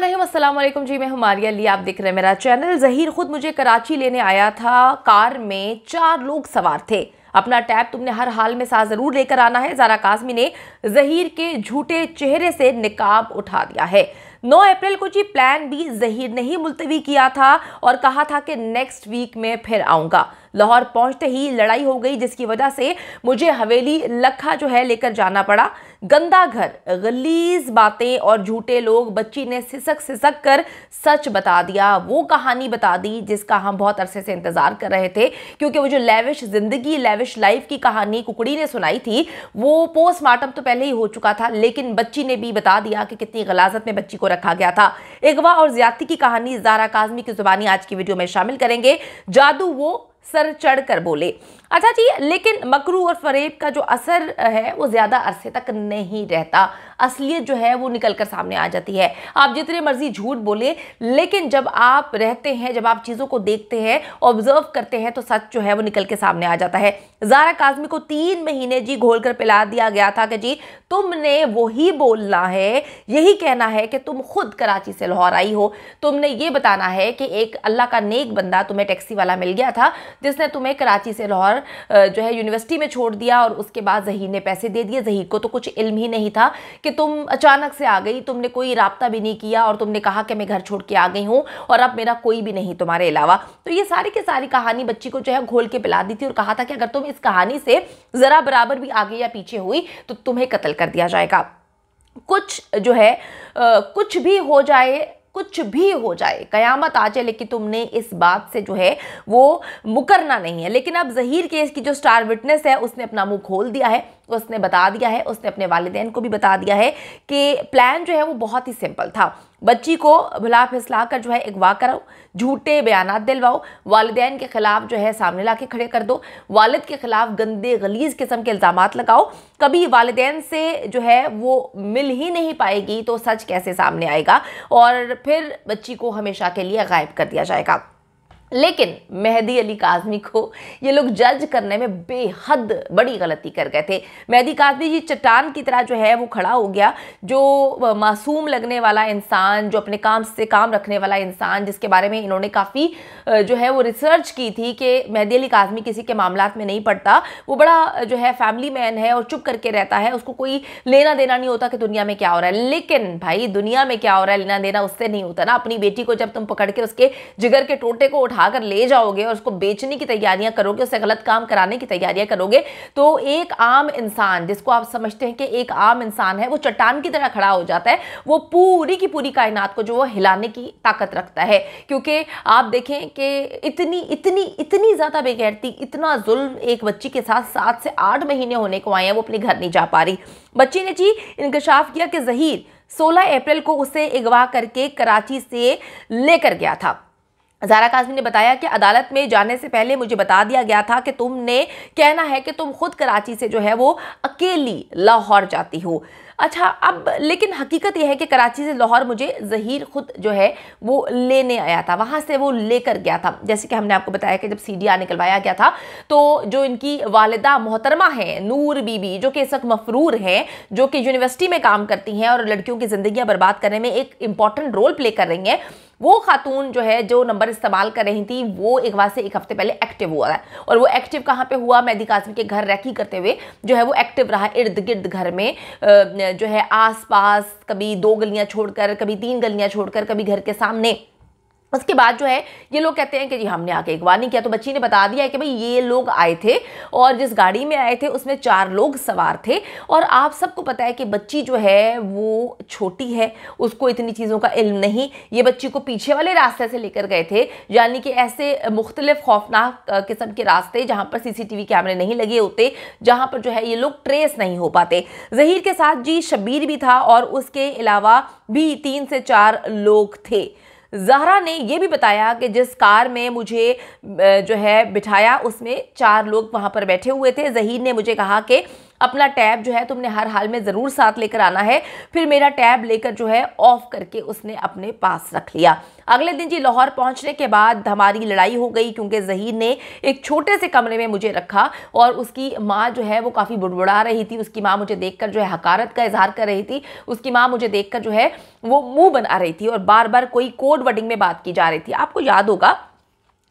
जी मैं हमारी अली आप देख रहे हैं मेरा चैनल जहीर खुद मुझे कराची लेने आया था कार में चार लोग सवार थे अपना टैब तुमने हर हाल में साथ ज़रूर लेकर आना है जारा काजमी ने जहीर के झूठे चेहरे से निकाब उठा दिया है 9 अप्रैल को जी प्लान भी जहीर ने ही मुलतवी किया था और कहा था कि नेक्स्ट वीक में फिर आऊँगा लाहौर पहुंचते ही लड़ाई हो गई जिसकी वजह से मुझे हवेली लखा जो है लेकर जाना पड़ा गंदा घर गलीज बातें और झूठे लोग बच्ची ने सिसक सिसक कर सच बता दिया वो कहानी बता दी जिसका हम बहुत अरसे से इंतज़ार कर रहे थे क्योंकि वो जो लेविश ज़िंदगी लेविश लाइफ की कहानी कुकड़ी ने सुनाई थी वो पोस्टमार्टम तो पहले ही हो चुका था लेकिन बच्ची ने भी बता दिया कि कितनी गलाजत में बच्ची को रखा गया था अगवा और ज्यादती की कहानी जारा काजमी की जुबानी आज की वीडियो में शामिल करेंगे जादू वो सर चढ़कर बोले अच्छा जी लेकिन मकरू और फरेब का जो असर है वो ज़्यादा अरसे तक नहीं रहता असलियत जो है वो निकल कर सामने आ जाती है आप जितने मर्ज़ी झूठ बोले लेकिन जब आप रहते हैं जब आप चीज़ों को देखते हैं ऑब्जर्व करते हैं तो सच जो है वो निकल के सामने आ जाता है जारा काजमी को तीन महीने जी घोल कर पिला दिया गया था कि जी तुमने वही बोलना है यही कहना है कि तुम खुद कराची से लाहौर आई हो तुमने ये बताना है कि एक अल्लाह का नेक बंदा तुम्हें टैक्सी वाला मिल गया था जिसने तुम्हें कराची से लाहौर जो है यूनिवर्सिटी में छोड़ दिया और उसके बाद जहीर ने पैसे दे दिए जहीर को तो कुछ इल्म ही नहीं था कि तुम अचानक से आ गई तुमने कोई रबता भी नहीं किया और तुमने कहा कि मैं घर छोड़ के आ गई हूँ और अब मेरा कोई भी नहीं तुम्हारे अलावा तो ये सारी की सारी कहानी बच्ची को जो है घोल के पिला दी थी और कहा था कि अगर तुम इस कहानी से ज़रा बराबर भी आगे या पीछे हुई तो तुम्हें कत्ल कर दिया जाएगा कुछ जो है आ, कुछ भी हो जाए कुछ भी हो जाए कयामत आ जाए लेकिन तुमने इस बात से जो है वो मुकरना नहीं है लेकिन अब जहीर केस की जो स्टार विटनेस है उसने अपना मुंह खोल दिया है उसने बता दिया है उसने अपने वालदेन को भी बता दिया है कि प्लान जो है वो बहुत ही सिंपल था बच्ची को भुला फिसला कर जो है अगवा कराओ झूठे बयान दिलवाओ वालदेन के ख़िलाफ़ जो है सामने ला के खड़े कर दो वालद के ख़िलाफ़ गंदे गलीज़ किस्म के इल्ज़ाम लगाओ कभी वालदेन से जो है वो मिल ही नहीं पाएगी तो सच कैसे सामने आएगा और फिर बच्ची को हमेशा के लिए गायब कर दिया जाएगा लेकिन मेहदी अली काजमी को ये लोग जज करने में बेहद बड़ी गलती कर गए थे मेहदी काजमी जी चट्टान की तरह जो है वो खड़ा हो गया जो मासूम लगने वाला इंसान जो अपने काम से काम रखने वाला इंसान जिसके बारे में इन्होंने काफ़ी जो है वो रिसर्च की थी कि मेहदी अली काजमी किसी के मामला में नहीं पड़ता वो बड़ा जो है फैमिली मैन है और चुप करके रहता है उसको कोई लेना देना नहीं होता कि दुनिया में क्या हो रहा है लेकिन भाई दुनिया में क्या हो रहा है लेना देना उससे नहीं होता ना अपनी बेटी को जब तुम पकड़ के उसके जिगर के टोटे को उठा उठाकर ले जाओगे और उसको बेचने की तैयारियां करोगे उसे गलत काम कराने की तैयारियां करोगे तो एक आम इंसान जिसको आप समझते हैं कि एक आम इंसान है वो चट्टान की तरह खड़ा हो जाता है वो पूरी की पूरी कायनात को जो वो हिलाने की ताकत रखता है क्योंकि आप देखें कि इतनी इतनी इतनी ज़्यादा बेगैरती इतना जुल्म एक बच्ची के साथ सात से आठ महीने होने को आए हैं वो अपने घर नहीं जा पा रही बच्ची ने जी इंकशाफ किया कि जहीर 16 अप्रैल को उसे अगवा करके कराची से लेकर गया था जारा काजमी ने बताया कि अदालत में जाने से पहले मुझे बता दिया गया था कि तुमने कहना है कि तुम खुद कराची से जो है वो अकेली लाहौर जाती हो अच्छा अब लेकिन हकीकत यह है कि कराची से लाहौर मुझे जहीर खुद जो है वो लेने आया था वहाँ से वो लेकर गया था जैसे कि हमने आपको बताया कि जब सी डी आर निकलवाया गया था तो जो इनकी वालदा मोहतरमा है नूर बीबी जो कि इस वक्त मफरूर हैं जो कि यूनिवर्सिटी में काम करती हैं और लड़कियों की ज़िंदियाँ बर्बाद करने में एक इम्पॉर्टेंट रोल प्ले कर रही हैं वो खातून जो है जो नंबर इस्तेमाल कर रही थी वो एक बार से एक हफ्ते पहले एक्टिव हुआ है और वो एक्टिव कहाँ पे हुआ मेहदी कासमी के घर रैकी करते हुए जो है वो एक्टिव रहा इर्द गिर्द घर में जो है आस पास कभी दो गलियाँ छोड़कर कभी तीन गलियाँ छोड़कर कभी घर के सामने उसके बाद जो है ये लोग कहते हैं कि जी हमने आके नहीं किया तो बच्ची ने बता दिया है कि भाई ये लोग आए थे और जिस गाड़ी में आए थे उसमें चार लोग सवार थे और आप सबको पता है कि बच्ची जो है वो छोटी है उसको इतनी चीज़ों का इल्म नहीं ये बच्ची को पीछे वाले रास्ते से लेकर गए थे यानी कि ऐसे मुख्तलिफ खौफनाक किस्म के रास्ते जहाँ पर सी कैमरे नहीं लगे होते जहाँ पर जो है ये लोग ट्रेस नहीं हो पाते जहीर के साथ जी शबीर भी था और उसके अलावा भी तीन से चार लोग थे जहरा ने यह भी बताया कि जिस कार में मुझे जो है बिठाया उसमें चार लोग वहाँ पर बैठे हुए थे जहीर ने मुझे कहा कि अपना टैब जो है तुमने हर हाल में ज़रूर साथ लेकर आना है फिर मेरा टैब लेकर जो है ऑफ करके उसने अपने पास रख लिया अगले दिन जी लाहौर पहुंचने के बाद हमारी लड़ाई हो गई क्योंकि जहीर ने एक छोटे से कमरे में मुझे रखा और उसकी माँ जो है वो काफ़ी बुड़बुड़ा रही थी उसकी माँ मुझे देखकर जो है हकारत का इजहार कर रही थी उसकी माँ मुझे देखकर जो है वो मुंह बना रही थी और बार बार कोई कोड वर्डिंग में बात की जा रही थी आपको याद होगा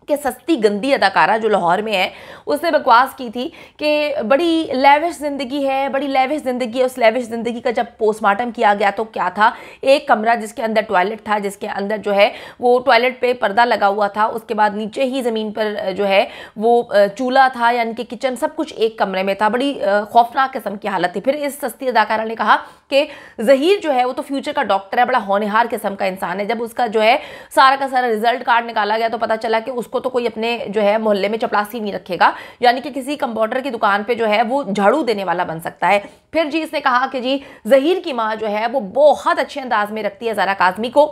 कि सस्ती गंदी अदाकारा जो लाहौर में है उसने बकवास की थी कि बड़ी लेविश ज़िंदगी है बड़ी लेविश ज़िंदगी है उस लेविश ज़िंदगी का जब पोस्टमार्टम किया गया तो क्या था एक कमरा जिसके अंदर टॉयलेट था जिसके अंदर जो है वो टॉयलेट पे पर्दा लगा हुआ था उसके बाद नीचे ही ज़मीन पर जो है वो चूल्हा था यानी कि किचन सब कुछ एक कमरे में था बड़ी खौफनाक किस्म की हालत थी फिर इस सस्ती अदाकारा ने कहा कि जहीर जो है वो तो फ्यूचर का डॉक्टर है बड़ा होनहार किस्म का इंसान है जब उसका जो है सारा का सारा रिजल्ट कार्ड निकाला गया तो पता चला कि उस उसको तो कोई अपने जो है मोहल्ले में चपरासी नहीं रखेगा यानी कि किसी कंपाउंडर की दुकान पर जो है वो झाड़ू देने वाला बन सकता है फिर जी इसने कहा कि जी जहीर की माँ जो है वो बहुत अच्छे अंदाज में रखती है जरा काजमी को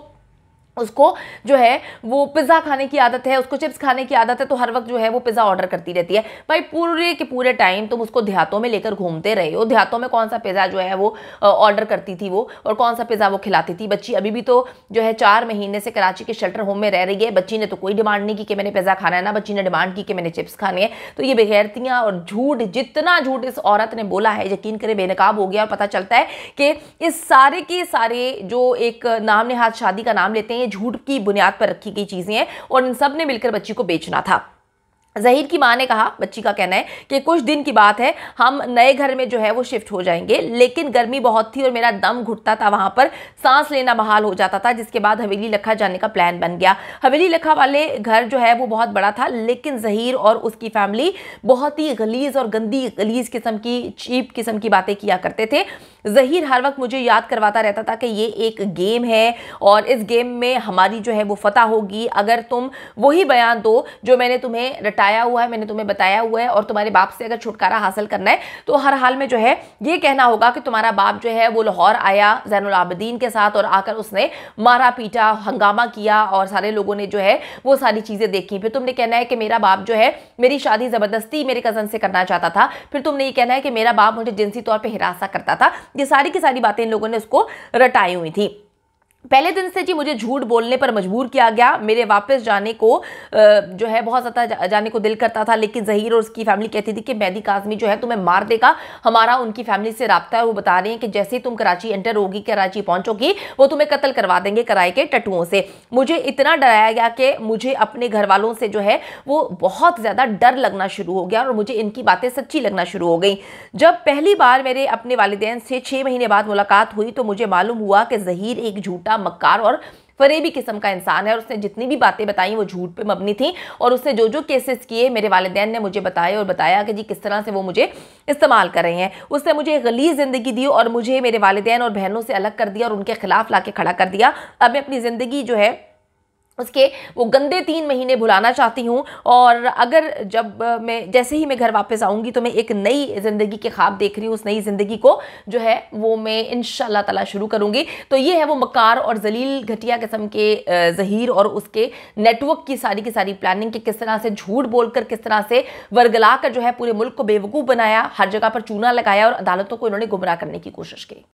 उसको जो है वो पिज़्ज़ा खाने की आदत है उसको चिप्स खाने की आदत है तो हर वक्त जो है वो पिज़्ज़ा ऑर्डर करती रहती है भाई पूरे के पूरे टाइम तुम उसको देहातों में लेकर घूमते रहे हो देहातों में कौन सा पिज़्ज़ा जो है वो ऑर्डर करती थी वो और कौन सा पिज़्ज़ा वो खिलाती थी बच्ची अभी भी तो जो है चार महीने से कराची के शेल्टर होम में रह रही है बच्ची ने तो कोई डिमांड नहीं की कि मैंने पिज़्ज़ा खाना है ना बच्ची ने डिमांड की कि मैंने चिप्स खाने हैं तो ये बेगैरतियाँ और झूठ जितना झूठ इस औरत ने बोला है यकीन करें बेनकाब हो गया और पता चलता है कि इस सारे के सारे जो एक नाम नेहात शादी का नाम लेते हैं झूठ की बुनियाद पर रखी गई चीज़ें हैं और इन सब ने मिलकर बच्ची को बेचना था जहीर की माँ ने कहा बच्ची का कहना है कि कुछ दिन की बात है हम नए घर में जो है वो शिफ्ट हो जाएंगे लेकिन गर्मी बहुत थी और मेरा दम घुटता था वहाँ पर सांस लेना बहाल हो जाता था जिसके बाद हवेली लखा जाने का प्लान बन गया हवेली लखा वाले घर जो है वो बहुत बड़ा था लेकिन जहीर और उसकी फैमिली बहुत ही गलीज और गंदी गलीज किस्म की चीप किस्म की बातें किया करते थे जहीर हर वक्त मुझे याद करवाता रहता था कि ये एक गेम है और इस गेम में हमारी जो है वो फतह होगी अगर तुम वही बयान दो जो मैंने तुम्हें बताया हुआ है मैंने तुम्हें बताया हुआ है और तुम्हारे बाप से अगर छुटकारा हासिल करना है तो हर हाल में जो है ये कहना होगा कि तुम्हारा बाप जो है वो लाहौर आया आबदीन के साथ और आकर उसने मारा पीटा हंगामा किया और सारे लोगों ने जो है वो सारी चीज़ें देखी फिर तुमने कहना है कि मेरा बाप जो है मेरी शादी ज़बरदस्ती मेरे कज़न से करना चाहता था फिर तुमने ये कहना है कि मेरा बाप मुझे जिनसी तौर पर हिरासा करता था ये सारी की सारी बातें इन लोगों ने उसको रटाई हुई थी पहले दिन से जी मुझे झूठ बोलने पर मजबूर किया गया मेरे वापस जाने को जो है बहुत ज़्यादा जाने को दिल करता था लेकिन जहीर और उसकी फैमिली कहती थी कि मैदी काजमी जो है तुम्हें मार देगा हमारा उनकी फैमिली से रबता है वो बता रहे हैं कि जैसे ही तुम कराची एंटर होगी कराची पहुंचोगी वो तुम्हें कत्ल करवा देंगे कराए के टटुओं से मुझे इतना डराया गया कि मुझे अपने घर वालों से जो है वो बहुत ज़्यादा डर लगना शुरू हो गया और मुझे इनकी बातें सच्ची लगना शुरू हो गई जब पहली बार मेरे अपने वालदेन से छः महीने बाद मुलाकात हुई तो मुझे मालूम हुआ कि जहीर एक झूठा मक्कार और फरेबी किस्म का इंसान है और उसने जितनी भी बातें बताई वो झूठ पे मबनी थी और उसने जो जो केसेस किए मेरे वालदेन ने मुझे बताए और बताया कि जी किस तरह से वो मुझे इस्तेमाल कर रहे हैं उसने मुझे गली ज़िंदगी दी और मुझे मेरे वालदेन और बहनों से अलग कर दिया और उनके खिलाफ ला खड़ा कर दिया अब मैं अपनी ज़िंदगी जो है उसके वो गंदे तीन महीने भुलाना चाहती हूँ और अगर जब मैं जैसे ही मैं घर वापस आऊँगी तो मैं एक नई ज़िंदगी के ख्वाब देख रही हूँ उस नई ज़िंदगी को जो है वो मैं इन ताला शुरू करूँगी तो ये है वो मकार और जलील घटिया किस्म के जहीर और उसके नेटवर्क की सारी की सारी प्लानिंग के किस तरह से झूठ कर किस तरह से वर्गला कर जो है पूरे मुल्क को बेवकूफ़ बनाया हर जगह पर चूना लगाया और अदालतों को इन्होंने गुमराह करने की कोशिश की